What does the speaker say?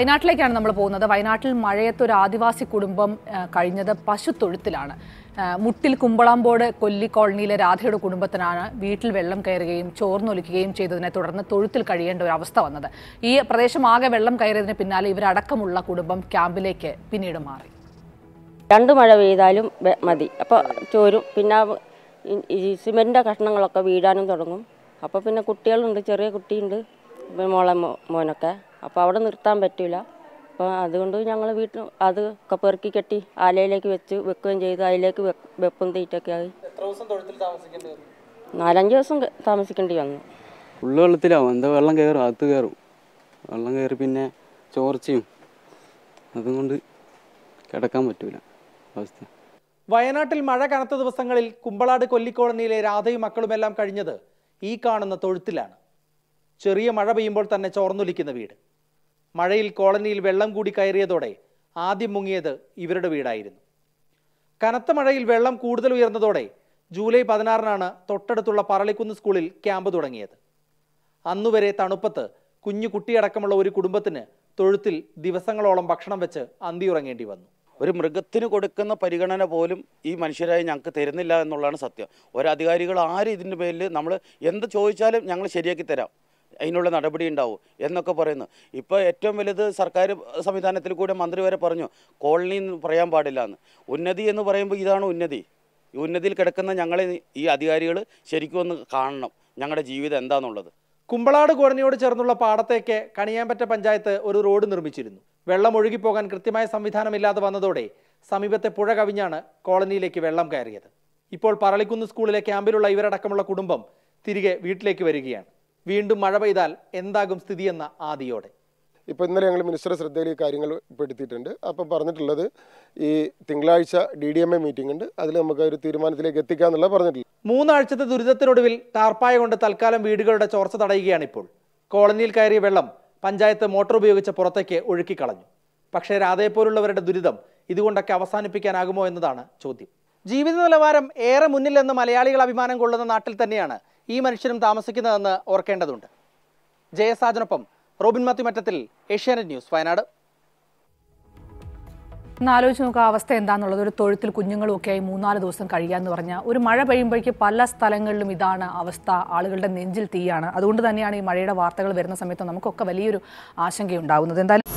വയനാട്ടിലേക്കാണ് നമ്മൾ പോകുന്നത് വയനാട്ടിൽ മഴയത്ത് ഒരു ആദിവാസി കുടുംബം കഴിഞ്ഞത് പശുത്തൊഴുത്തിലാണ് മുട്ടിൽ കുമ്പളാമ്പോട് കൊല്ലി കോളനിയിലെ രാധയുടെ കുടുംബത്തിനാണ് വീട്ടിൽ വെള്ളം കയറുകയും ചോർന്നൊലിക്കുകയും ചെയ്തതിനെ തുടർന്ന് തൊഴുത്തിൽ കഴിയേണ്ട ഒരു അവസ്ഥ വന്നത് ഈ പ്രദേശം ആകെ വെള്ളം കയറിയതിന് പിന്നാലെ ഇവരടക്കമുള്ള കുടുംബം ക്യാമ്പിലേക്ക് പിന്നീട് മാറി രണ്ട് മഴ പെയ്താലും മതി അപ്പോൾ ചോരും പിന്നെ സിമെൻറ്റിൻ്റെ കഷ്ണങ്ങളൊക്കെ വീഴാനും തുടങ്ങും അപ്പോൾ പിന്നെ കുട്ടികളുണ്ട് ചെറിയ കുട്ടിയുണ്ട് മോളെ മോനൊക്കെ അപ്പോൾ അവിടെ നിർത്താൻ പറ്റില്ല അപ്പോൾ അതുകൊണ്ട് ഞങ്ങൾ വീട്ടിൽ അത് ഒക്കെ പെറുക്കി കെട്ടി ആലയിലേക്ക് വെച്ച് വെക്കുകയും ചെയ്ത് അതിലേക്ക് വെപ്പും തീറ്റൊക്കെ ആയി നാലഞ്ച് ദിവസം താമസിക്കേണ്ടി വന്നു ഫുള്ള് വെള്ളത്തിലാവും എന്താ വെള്ളം കയറും അത് കയറും വെള്ളം കയറി പിന്നെ ചോർച്ചയും അതും കൊണ്ട് കിടക്കാൻ പറ്റൂല അവസ്ഥ വയനാട്ടിൽ മഴ കനത്ത ദിവസങ്ങളിൽ കുമ്പളാട് കൊല്ലിക്കോളനിയിലെ രാധയും മക്കളുമെല്ലാം കഴിഞ്ഞത് ഈ കാണുന്ന തൊഴുത്തിലാണ് ചെറിയ മഴ പെയ്യുമ്പോൾ തന്നെ ചോർന്നൊലിക്കുന്ന വീട് മഴയിൽ കോളനിയിൽ വെള്ളം കൂടി കയറിയതോടെ ആദ്യം മുങ്ങിയത് ഇവരുടെ വീടായിരുന്നു കനത്ത മഴയിൽ വെള്ളം കൂടുതൽ ഉയർന്നതോടെ ജൂലൈ പതിനാറിനാണ് തൊട്ടടുത്തുള്ള പറളിക്കുന്ന് സ്കൂളിൽ ക്യാമ്പ് തുടങ്ങിയത് അന്നുവരെ തണുപ്പത്ത് കുഞ്ഞു കുട്ടിയടക്കമുള്ള ഒരു കുടുംബത്തിന് തൊഴുത്തിൽ ദിവസങ്ങളോളം ഭക്ഷണം വെച്ച് അന്തിയുറങ്ങേണ്ടി വന്നു ഒരു മൃഗത്തിന് കൊടുക്കുന്ന പരിഗണന പോലും ഈ മനുഷ്യരായി ഞങ്ങൾക്ക് തരുന്നില്ല എന്നുള്ളതാണ് സത്യം ഒരധികാരികൾ ആരും ഇതിൻ്റെ പേരിൽ നമ്മൾ എന്ത് ചോദിച്ചാലും ഞങ്ങൾ ശരിയാക്കി തരാം അതിനുള്ള നടപടി ഉണ്ടാവും എന്നൊക്കെ പറയുന്നു ഇപ്പോൾ ഏറ്റവും വലുത് സർക്കാർ സംവിധാനത്തിൽ കൂടെ മന്ത്രി വരെ പറഞ്ഞു കോളനി എന്ന് പറയാൻ പാടില്ല എന്ന് ഉന്നതി എന്ന് പറയുമ്പോൾ ഇതാണ് ഉന്നതി ഈ ഉന്നതിയിൽ കിടക്കുന്ന ഞങ്ങളെ ഈ അധികാരികൾ ശരിക്കും ഒന്ന് കാണണം ഞങ്ങളുടെ ജീവിതം എന്താണെന്നുള്ളത് കുമ്പളാട് കോളനിയോട് ചേർന്നുള്ള പാടത്തേക്ക് കണിയാമ്പറ്റ പഞ്ചായത്ത് ഒരു റോഡ് നിർമ്മിച്ചിരുന്നു വെള്ളം ഒഴുകിപ്പോകാൻ കൃത്യമായ സംവിധാനമില്ലാതെ വന്നതോടെ സമീപത്തെ പുഴ കവിഞ്ഞാണ് കോളനിയിലേക്ക് വെള്ളം കയറിയത് ഇപ്പോൾ പറളിക്കുന്ന് സ്കൂളിലെ ക്യാമ്പിലുള്ള ഇവരടക്കമുള്ള കുടുംബം തിരികെ വീട്ടിലേക്ക് വരികയാണ് വീണ്ടും മഴ പെയ്താൽ എന്താകും സ്ഥിതിയെന്ന ആദിയോടെ ഇപ്പൊ ഇന്നലെ ഞങ്ങൾ മിനിസ്റ്റർ ശ്രദ്ധയിൽ ഈ കാര്യങ്ങൾ പെടുത്തിയിട്ടുണ്ട് അപ്പോൾ പറഞ്ഞിട്ടുള്ളത് ഈ തിങ്കളാഴ്ച D D M A meeting ഉണ്ട് അതിൽ നമുക്ക് ഒരു തീരുമാനത്തിലേക്ക് എത്തിക്കാന്നുള്ള പറഞ്ഞിട്ടുള്ളത് മൂന്നാഴ്ചത്തെ ദുരിതത്തിനൊടുവിൽ ടാർപ്പായ കൊണ്ട് തൽക്കാലം വീടുകളുടെ ചോർച്ച തടയുകയാണ് ഇപ്പോൾ കോളനിയിൽ കയറിയ വെള്ളം പഞ്ചായത്ത് മോട്ടോർ ഉപയോഗിച്ച് പുറത്തേക്ക് കളഞ്ഞു പക്ഷേ രാധയെപ്പോലുള്ളവരുടെ ദുരിതം ഇതുകൊണ്ടൊക്കെ അവസാനിപ്പിക്കാനാകുമോ എന്നതാണ് ചോദ്യം ജീവിത നിലവാരം ഏറെ മുന്നിൽ എന്ന് മലയാളികൾ അഭിമാനം കൊള്ളുന്ന നാട്ടിൽ തന്നെയാണ് ഈ മനുഷ്യരും താമസിക്കുന്നതെന്ന് ഓർക്കേണ്ടതുണ്ട് ജയസാജനൊപ്പം റോബിൻ മാത്യുമറ്റത്തിൽ ഏഷ്യാനെറ്റ് ന്യൂസ് വയനാട് ഒന്നാലോചിച്ച് നോക്കുക അവസ്ഥ എന്താണെന്നുള്ളത് ഒരു തൊഴുത്തിൽ ഒക്കെയായി മൂന്നാല് ദിവസം കഴിയാന്ന് പറഞ്ഞാൽ ഒരു മഴ പെയ്യുമ്പോഴേക്ക് പല സ്ഥലങ്ങളിലും ഇതാണ് അവസ്ഥ ആളുകളുടെ നെഞ്ചിൽ തീയാണ് അതുകൊണ്ട് തന്നെയാണ് ഈ മഴയുടെ വാർത്തകൾ വരുന്ന സമയത്ത് നമുക്കൊക്കെ വലിയൊരു ആശങ്കയുണ്ടാകുന്നത് എന്തായാലും